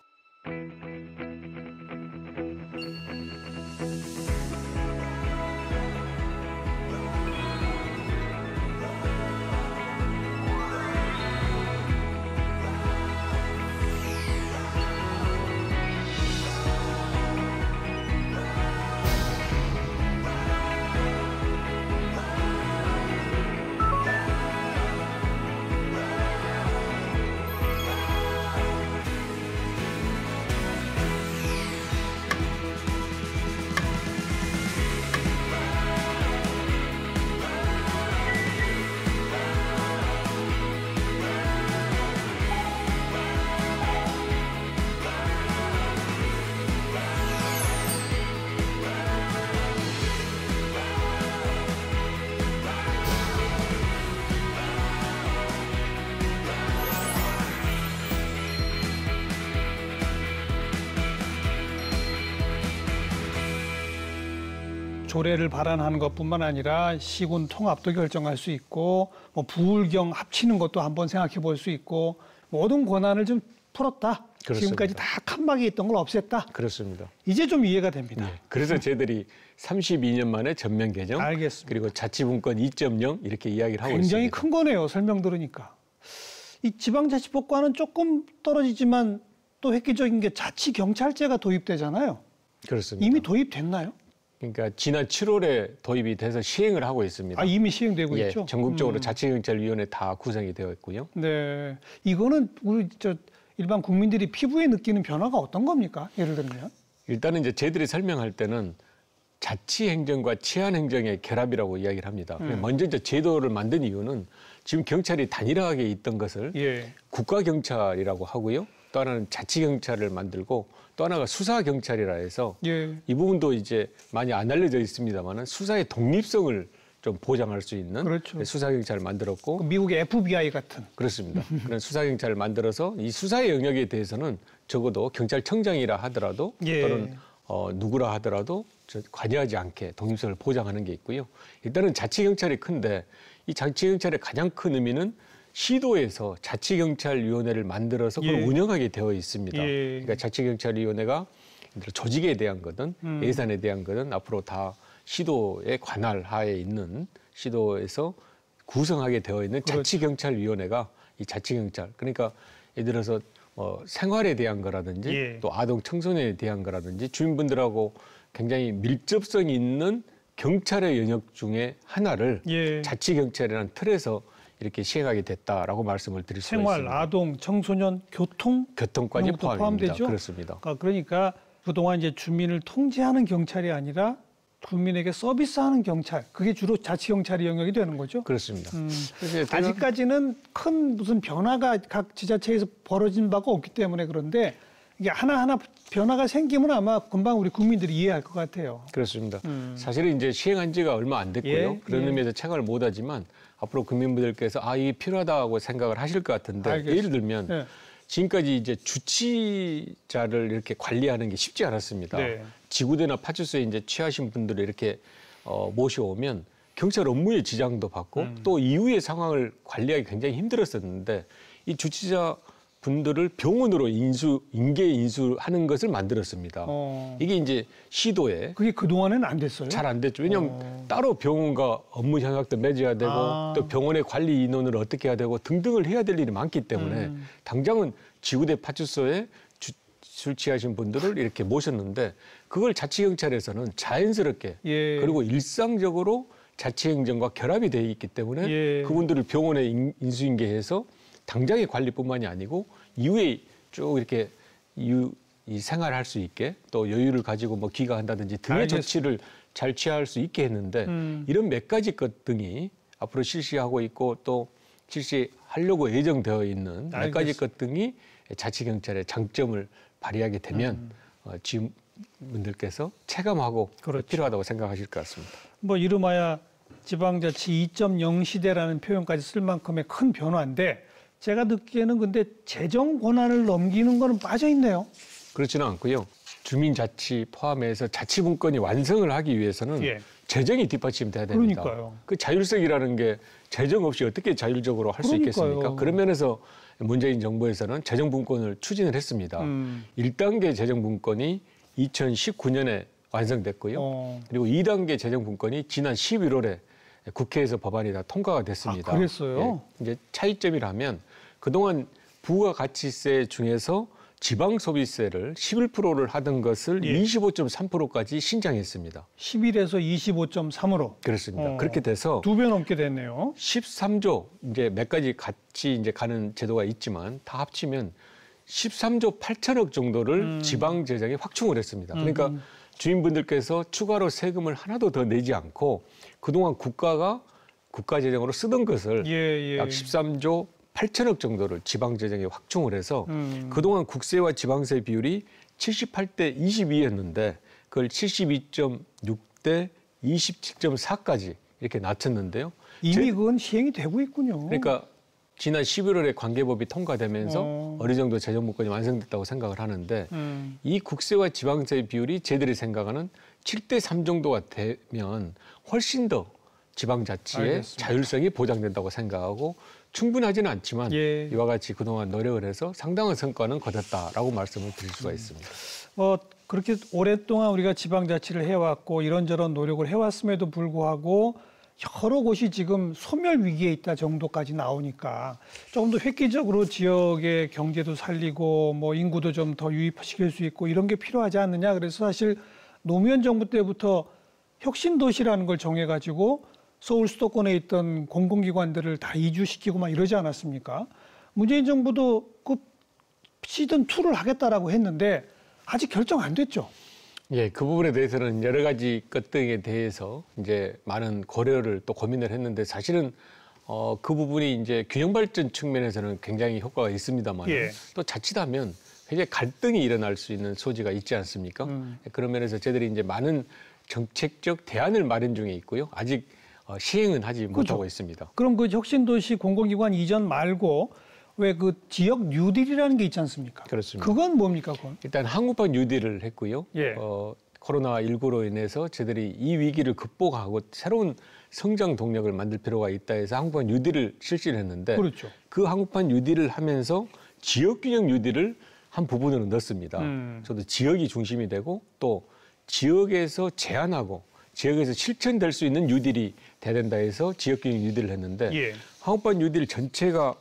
조례를 발언하는 것뿐만 아니라 시군 통합도 결정할 수 있고 뭐 부울경 합치는 것도 한번 생각해 볼 수 있고 모든 권한을 좀 풀었다. 그렇습니다. 지금까지 다 칸막이 있던 걸 없앴다. 그렇습니다. 이제 좀 이해가 됩니다. 네, 그래서 저희들이 32년 만에 전면 개정, 알겠습니다. 그리고 자치분권 2.0 이렇게 이야기를 하고 굉장히 있습니다. 굉장히 큰 거네요. 설명 들으니까. 이 지방자치법과는 조금 떨어지지만 또 획기적인 게 자치경찰제가 도입되잖아요. 그렇습니다. 이미 도입됐나요? 그러니까 지난 7월에 도입이 돼서 시행을 하고 있습니다. 아 이미 시행되고 예, 있죠? 전국적으로 음. 자치경찰위원회 다 구성이 되어 있고요. 네, 이거는 우리 저 일반 국민들이 피부에 느끼는 변화가 어떤 겁니까? 예를 들면 일단은 이제 저희들이 설명할 때는 자치행정과 치안행정의 결합이라고 이야기를 합니다. 음. 그러니까 먼저 이제 제도를 만든 이유는 지금 경찰이 단일하게 있던 것을 예. 국가경찰이라고 하고요. 또 하나는 자치 경찰을 만들고 또 하나가 수사 경찰이라 해서 예. 이 부분도 이제 많이 안 알려져 있습니다만은 수사의 독립성을 좀 보장할 수 있는 그렇죠. 네, 수사 경찰을 만들었고 그 미국의 FBI 같은 그렇습니다. 그런 수사 경찰을 만들어서 이 수사의 영역에 대해서는 적어도 경찰청장이라 하더라도 예. 또는 어, 누구라 하더라도 관여하지 않게 독립성을 보장하는 게 있고요. 일단은 자치경찰이 큰데 이 자치경찰의 가장 큰 의미는 시도에서 자치경찰위원회를 만들어서 그걸 예. 운영하게 되어 있습니다. 예. 그러니까 자치경찰위원회가 조직에 대한 거든 음. 예산에 대한 거든 앞으로 다 시도의 관할 하에 있는 시도에서 구성하게 되어 있는 그렇죠. 자치경찰위원회가 이 자치경찰 그러니까 예를 들어서 뭐 생활에 대한 거라든지 예. 또 아동 청소년에 대한 거라든지 주민분들하고 굉장히 밀접성이 있는 경찰의 영역 중에 하나를 예. 자치경찰이라는 틀에서 이렇게 시행하게 됐다라고 말씀을 드릴 수 있습니다. 생활, 아동, 청소년, 교통 교통까지 포함되죠 그렇습니다. 그러니까, 그러니까 그동안 이제 주민을 통제하는 경찰이 아니라 국민에게 서비스하는 경찰 그게 주로 자치 경찰의 영역이 되는 거죠. 그렇습니다. 음, 아직까지는 큰 무슨 변화가 각 지자체에서 벌어진 바가 없기 때문에 그런데 이게 하나 하나 변화가 생기면 아마 금방 우리 국민들이 이해할 것 같아요. 그렇습니다. 음. 사실은 이제 시행한 지가 얼마 안 됐고요. 예, 그런 예. 의미에서 착을 못하지만 앞으로 국민분들께서 아, 이 필요하다고 생각을 하실 것 같은데 알겠습니다. 예를 들면 네. 지금까지 이제 주치자를 이렇게 관리하는 게 쉽지 않았습니다. 네. 지구대나 파출소에 이제 취하신 분들을 이렇게 어, 모셔오면 경찰 업무에 지장도 받고 음. 또 이후의 상황을 관리하기 굉장히 힘들었었는데 이 주치자 분들을 병원으로 인수 인계 인수하는 것을 만들었습니다. 어. 이게 이제 시도에 그게 그 동안에는 안 됐어요. 잘 안 됐죠. 왜냐하면 어. 따로 병원과 업무 협약도 맺어야 되고 아. 또 병원의 관리 인원을 어떻게 해야 되고 등등을 해야 될 일이 많기 때문에 음. 당장은 지구대 파출소에 주, 출취하신 분들을 이렇게 모셨는데 그걸 자치경찰에서는 자연스럽게 예. 그리고 일상적으로 자치행정과 결합이 돼 있기 때문에 예. 그분들을 병원에 인수인계해서 당장의 관리뿐만이 아니고 이후에 쭉 이렇게 이 생활할 수 있게 또 여유를 가지고 뭐 귀가한다든지 등의 알겠습니다. 조치를 잘 취할 수 있게 했는데 음. 이런 몇 가지 것 등이 앞으로 실시하고 있고 또 실시하려고 예정되어 있는 알겠습니다. 몇 가지 것 등이 자치경찰의 장점을 발휘하게 되면 음. 어, 지금 분들께서 체감하고 그렇죠. 필요하다고 생각하실 것 같습니다. 뭐 이름하야 지방자치 2.0 시대라는 표현까지 쓸 만큼의 큰 변화인데 제가 듣기에는 근데 재정 권한을 넘기는 거는 빠져 있네요. 그렇지는 않고요. 주민자치 포함해서 자치분권이 완성을 하기 위해서는 예. 재정이 뒷받침돼야 됩니다. 그러니까요. 그 자율성이라는 게 재정 없이 어떻게 자율적으로 할 수 있겠습니까? 그런 면에서 문재인 정부에서는 재정분권을 추진을 했습니다. 음. 1단계 재정분권이 2019년에 완성됐고요. 어. 그리고 2단계 재정분권이 지난 11월에 국회에서 법안이 다 통과가 됐습니다. 아, 그랬어요? 예, 이제 차이점이라면 그동안 부가 가치세 중에서 지방 소비세를 11%를 하던 것을 예. 25.3%까지 신장했습니다. 11에서 25.3으로. 그렇습니다. 어, 그렇게 돼서 두 배 넘게 됐네요. 13조 이제 몇 가지 같이 이제 가는 제도가 있지만 다 합치면 13조 8천억 정도를 음. 지방 재정에 확충을 했습니다. 그러니까 음. 주인분들께서 추가로 세금을 하나도 더 내지 않고 그동안 국가가 국가 재정으로 쓰던 것을 예, 예. 약 13조 8천억 정도를 지방재정에 확충을 해서 음. 그동안 국세와 지방세 비율이 78대 22였는데 그걸 72.6대 27.4까지 이렇게 낮췄는데요. 이미 제... 그건 시행이 되고 있군요. 그러니까 지난 11월에 관계법이 통과되면서 어. 느 정도 재정 문건이 완성됐다고 생각을 하는데 음. 이 국세와 지방세 비율이 제들이 생각하는 7대 3 정도가 되면 훨씬 더 지방자치의 알겠습니다. 자율성이 보장된다고 생각하고 충분하지는 않지만 예. 이와 같이 그동안 노력을 해서 상당한 성과는 거뒀다라고 말씀을 드릴 수가 있습니다. 어, 그렇게 오랫동안 우리가 지방자치를 해왔고 이런저런 노력을 해왔음에도 불구하고 여러 곳이 지금 소멸 위기에 있다 정도까지 나오니까 조금 더 획기적으로 지역의 경제도 살리고 뭐 인구도 좀 더 유입시킬 수 있고 이런 게 필요하지 않느냐 그래서 사실 노무현 정부 때부터 혁신 도시라는 걸 정해가지고 서울 수도권에 있던 공공기관들을 다 이주시키고 막 이러지 않았습니까? 문재인 정부도 그 시즌 2를 하겠다라고 했는데 아직 결정 안 됐죠. 예, 그 부분에 대해서는 여러 가지 것 등에 대해서 이제 많은 고려를 또 고민을 했는데 사실은 어, 그 부분이 이제 균형 발전 측면에서는 굉장히 효과가 있습니다만 예. 또 자칫하면 굉장히 갈등이 일어날 수 있는 소지가 있지 않습니까? 음. 그런 면에서 저들이 희 이제 많은 정책적 대안을 마련 중에 있고요. 아직 어, 시행은 하지 그렇죠. 못하고 있습니다. 그럼 그 혁신도시 공공기관 이전 말고 왜 그 지역 뉴딜이라는 게 있지 않습니까? 그렇습니다. 그건 뭡니까? 그건? 일단 한국판 뉴딜을 했고요. 예. 어, 코로나19로 인해서 저들이 이 위기를 극복하고 새로운 성장 동력을 만들 필요가 있다 해서 한국판 뉴딜을 실시를 했는데 그렇죠. 그 한국판 뉴딜을 하면서 지역균형 뉴딜을 한 부분으로 넣습니다. 음. 저도 지역이 중심이 되고 또 지역에서 제한하고 지역에서 실천될 수 있는 뉴딜이 돼야 된다 해서 지역균형 뉴딜을 했는데 예. 한국판 뉴딜 전체가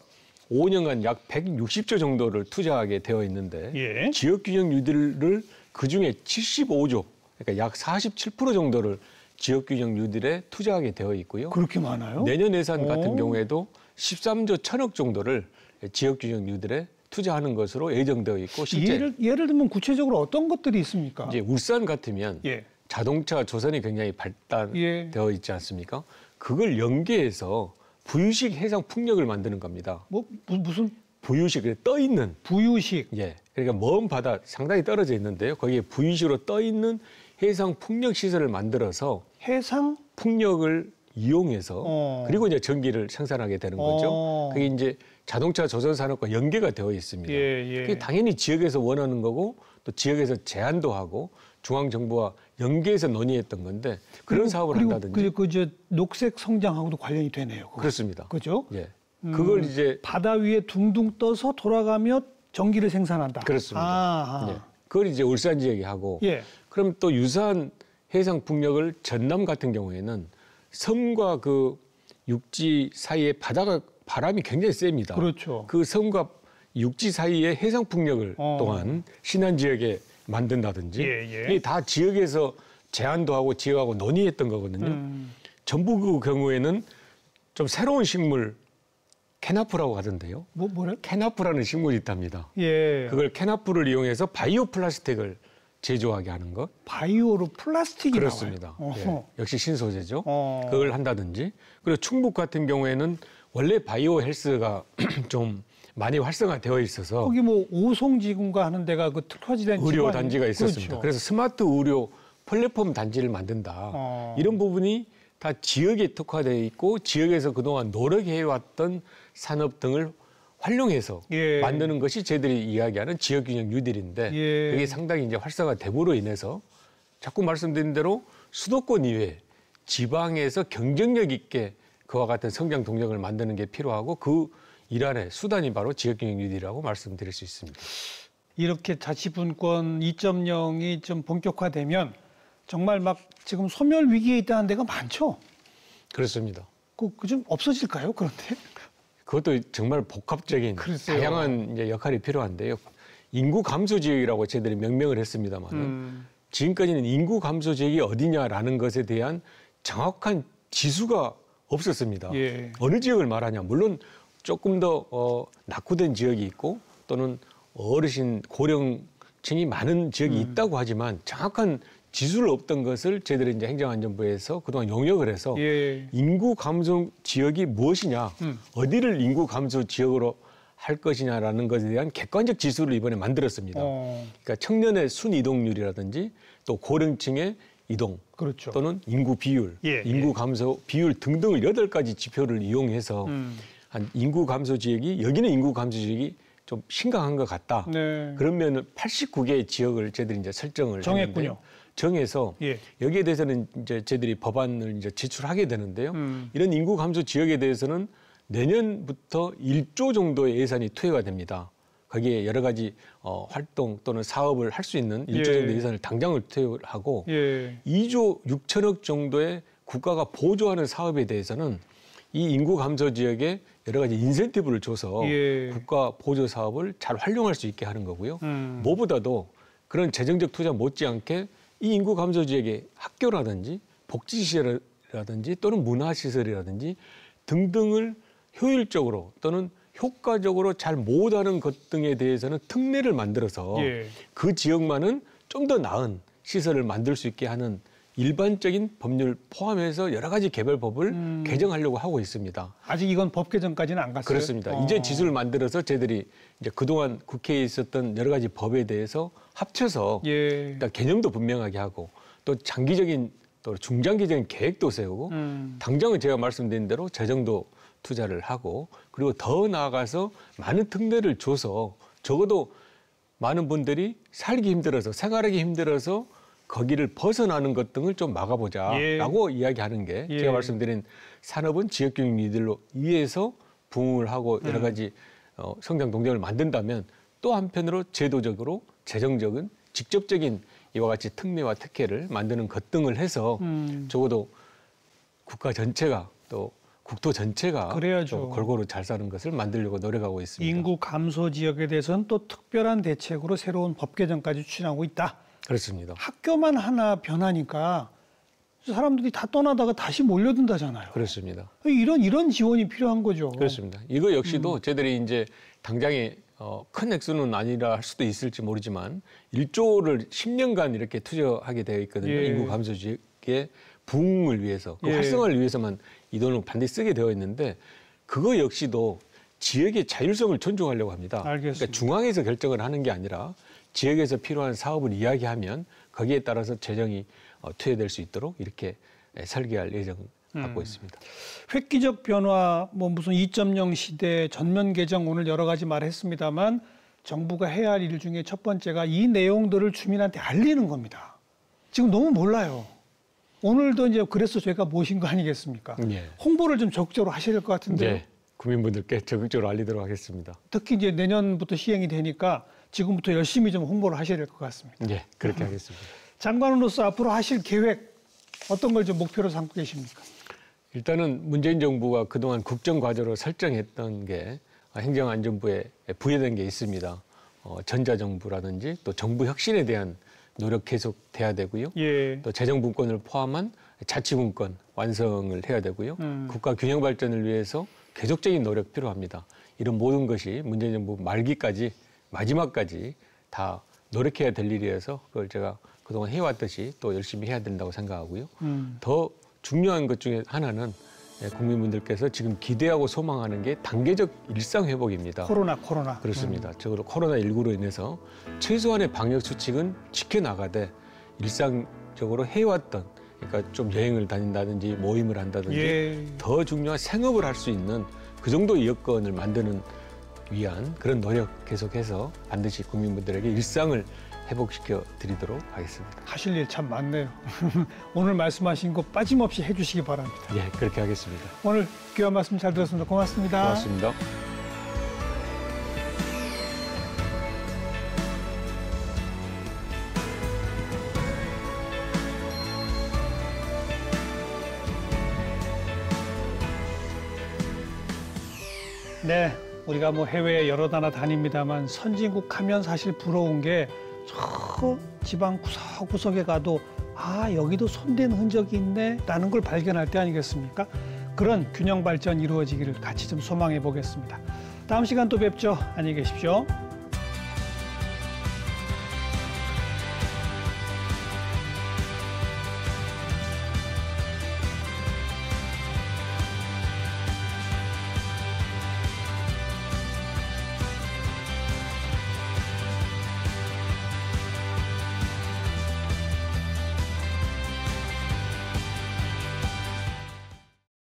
5년간 약 160조 정도를 투자하게 되어 있는데 예. 지역균형 뉴딜을 그중에 75조 그러니까 약 47% 정도를 지역균형 뉴딜에 투자하게 되어 있고요. 그렇게 많아요? 내년 예산 같은 경우에도 13조 천억 정도를 지역균형 뉴딜에 투자하는 것으로 예정되어 있고 실제 예를, 예를 들면 구체적으로 어떤 것들이 있습니까? 이제 울산 같으면 예. 자동차 조선이 굉장히 발달되어 예. 있지 않습니까? 그걸 연계해서 부유식 해상 풍력을 만드는 겁니다. 뭐 무슨 부유식 떠 있는 부유식. 예. 그러니까 먼 바다 상당히 떨어져 있는데요. 거기에 부유식으로 떠 있는 해상 풍력 시설을 만들어서 해상 풍력을 이용해서 어. 그리고 이제 전기를 생산하게 되는 거죠. 어. 그게 이제 자동차 조선 산업과 연계가 되어 있습니다. 예, 예. 그게 당연히 지역에서 원하는 거고 또 지역에서 제한도 하고 중앙 정부와 연계해서 논의했던 건데 그런 그리고, 사업을 한다든지. 그리고 그저 녹색 성장하고도 관련이 되네요. 그거. 그렇습니다 그죠? 예. 음, 그걸 이제 바다 위에 둥둥 떠서 돌아가며 전기를 생산한다. 그렇습니다. 아하. 예. 그걸 이제 울산 지역이 하고 예. 그럼 또 유사한 해상 풍력을 전남 같은 경우에는 섬과 그 육지 사이에 바다가 바람이 굉장히 셉니다. 그렇죠. 그 섬과 육지 사이에 해상 풍력을 어. 또한 신안 지역에 만든다든지 예, 예. 이다 지역에서 제안도 하고 지역하고 논의했던 거거든요. 음. 전부그 경우에는 좀 새로운 식물 캐나프라고 하던데요. 뭐 뭐래? 캐나프라는 식물이 있답니다. 예. 그걸 캐나프를 이용해서 바이오 플라스틱을 제조하게 하는 것. 바이오로 플라스틱이 그렇습니다. 예. 역시 신소재죠. 어. 그걸 한다든지. 그리고 충북 같은 경우에는 원래 바이오 헬스가 좀 많이 활성화되어 있어서 거기 뭐오송지군가 하는 데가 그 특화지된 의료 단지가 있었습니다. 그렇죠. 그래서 스마트 의료 플랫폼 단지를 만든다. 아. 이런 부분이 다 지역에 특화되어 있고 지역에서 그동안 노력해왔던 산업 등을 활용해서 예. 만드는 것이 저희들이 이야기하는 지역균형 뉴딜인데 예. 그게 상당히 이제 활성화됨으로 인해서 자꾸 말씀드린 대로 수도권 이외 지방에서 경쟁력 있게 그와 같은 성장 동력을 만드는 게 필요하고 그 일환의 수단이 바로 지역경영 뉴딜이라고 말씀드릴 수 있습니다. 이렇게 자치분권 2.0이 좀 본격화되면 정말 막 지금 소멸 위기에 있다는 데가 많죠. 그렇습니다. 그좀 그 없어질까요? 그런데 그것도 정말 복합적인 글쎄요. 다양한 이제 역할이 필요한데요. 인구 감소 지역이라고 저희들이 명명을 했습니다만 음. 지금까지는 인구 감소 지역이 어디냐라는 것에 대한 정확한 지수가 없었습니다. 예. 어느 지역을 말하냐. 물론 조금 더 어, 낙후된 지역이 있고 또는 어르신 고령층이 많은 지역이 음. 있다고 하지만 정확한 지수를 없던 것을 저희들이 이제 행정안전부에서 그동안 용역을 해서 예. 인구 감소 지역이 무엇이냐, 음. 어디를 인구 감소 지역으로 할 것이냐라는 것에 대한 객관적 지수를 이번에 만들었습니다. 어. 그러니까 청년의 순이동률이라든지 또 고령층의 이동 그렇죠. 또는 인구 비율, 예. 인구 예. 감소 비율 등등을 여덟 가지 지표를 이용해서 음. 한 인구 감소 지역이 여기는 인구 감소 지역이 좀 심각한 것 같다. 네. 그러면 89개 지역을 저희들이 이제 설정을 정했군요. 정해서 예. 여기에 대해서는 이제 저희들이 법안을 이제 제출하게 되는데요. 음. 이런 인구 감소 지역에 대해서는 내년부터 1조 정도의 예산이 투여가 됩니다. 거기에 여러 가지 어, 활동 또는 사업을 할 수 있는 1조 예. 정도 예산을 당장을 투여하고 예. 2조 6천억 정도의 국가가 보조하는 사업에 대해서는 이 인구 감소 지역에 여러 가지 인센티브를 줘서 예. 국가 보조 사업을 잘 활용할 수 있게 하는 거고요. 음. 뭐보다도 그런 재정적 투자 못지않게 이 인구 감소 지역에 학교라든지 복지시설이라든지 또는 문화시설이라든지 등등을 효율적으로 또는 효과적으로 잘 못하는 것 등에 대해서는 특례를 만들어서 예. 그 지역만은 좀 더 나은 시설을 만들 수 있게 하는 일반적인 법률 포함해서 여러 가지 개별법을 음. 개정하려고 하고 있습니다. 아직 이건 법 개정까지는 안 갔어요. 그렇습니다. 어. 이제 지수를 만들어서 저희들이 이제 그동안 국회에 있었던 여러 가지 법에 대해서 합쳐서 예. 일단 개념도 분명하게 하고 또 장기적인 또 중장기적인 계획도 세우고 음. 당장은 제가 말씀드린 대로 재정도 투자를 하고 그리고 더 나아가서 많은 특례를 줘서 적어도 많은 분들이 살기 힘들어서 생활하기 힘들어서 거기를 벗어나는 것 등을 좀 막아보자라고 예. 이야기하는 게 예. 제가 말씀드린 산업은 지역경영리들로 의해서 부흥을 하고 음. 여러 가지 어, 성장 동력을 만든다면 또 한편으로 제도적으로 재정적인 직접적인 이와 같이 특례와 특혜를 만드는 것 등을 해서 음. 적어도 국가 전체가 또 국토 전체가 그래야죠. 골고루 잘 사는 것을 만들려고 노력하고 있습니다. 인구 감소 지역에 대해서는 또 특별한 대책으로 새로운 법 개정까지 추진하고 있다. 그렇습니다. 학교만 하나 변하니까 사람들이 다 떠나다가 다시 몰려든다잖아요. 그렇습니다. 이런 이런 지원이 필요한 거죠. 그렇습니다. 이거 역시도 음. 저희들이 이제 당장에 어, 큰 액수는 아니라 할 수도 있을지 모르지만 1조를 10년간 이렇게 투자하게 되어 있거든요. 예. 인구 감소 지역의 부흥을 위해서, 그 예. 활성화를 위해서만 이 돈을 반드시 쓰게 되어 있는데 그거 역시도 지역의 자율성을 존중하려고 합니다. 그러니까 알겠습니다. 그러니까 중앙에서 결정을 하는 게 아니라 지역에서 필요한 사업을 이야기하면 거기에 따라서 재정이 어, 투여될 수 있도록 이렇게 예, 설계할 예정 음. 갖고 음. 있습니다. 획기적 변화, 뭐 무슨 2.0 시대 전면 개정 오늘 여러 가지 말했습니다만 정부가 해야 할 일 중에 첫 번째가 이 내용들을 주민한테 알리는 겁니다. 지금 너무 몰라요. 오늘도 이제 그래서 저희가 모신 거 아니겠습니까? 예. 홍보를 좀 적극적으로 하셔야 될 것 같은데요. 예. 국민분들께 적극적으로 알리도록 하겠습니다. 특히 이제 내년부터 시행이 되니까 지금부터 열심히 좀 홍보를 하셔야 될 것 같습니다. 예, 그렇게 하겠습니다. 장관으로서 앞으로 하실 계획 어떤 걸 좀 목표로 삼고 계십니까? 일단은 문재인 정부가 그동안 국정 과제로 설정했던 게 행정안전부에 부여된 게 있습니다. 어, 전자정부라든지 또 정부 혁신에 대한 노력 계속 돼야 되고요. 예. 또 재정분권을 포함한 자치분권 완성을 해야 되고요. 음. 국가 균형 발전을 위해서 계속적인 노력 필요합니다. 이런 모든 것이 문재인 정부 말기까지 마지막까지 다 노력해야 될 일이어서 그걸 제가 그동안 해왔듯이 또 열심히 해야 된다고 생각하고요. 음. 더 중요한 것 중에 하나는 예, 국민분들께서 지금 기대하고 소망하는 게 단계적 일상 회복입니다. 코로나 코로나 그렇습니다. 음. 적으로 코로나 19로 인해서 최소한의 방역 수칙은 지켜 나가되 일상적으로 해왔던 그러니까 좀 여행을 다닌다든지 모임을 한다든지 예. 더 중요한 생업을 할 수 있는 그정도 여건을 만드는 위한 그런 노력 계속해서 반드시 국민분들에게 일상을 회복시켜 드리도록 하겠습니다. 하실 일 참 많네요. 오늘 말씀하신 거 빠짐없이 해주시기 바랍니다. 예, 그렇게 하겠습니다. 오늘 귀한 말씀 잘 들었습니다. 고맙습니다. 고맙습니다. 우리가 뭐 해외 에 여러 나라 다닙니다만 선진국 하면 사실 부러운 게 저 지방 구석구석에 가도 아 여기도 손댄 흔적이 있네라는 걸 발견할 때 아니겠습니까? 그런 균형 발전 이루어지기를 같이 좀 소망해 보겠습니다. 다음 시간 또 뵙죠. 안녕히 계십시오.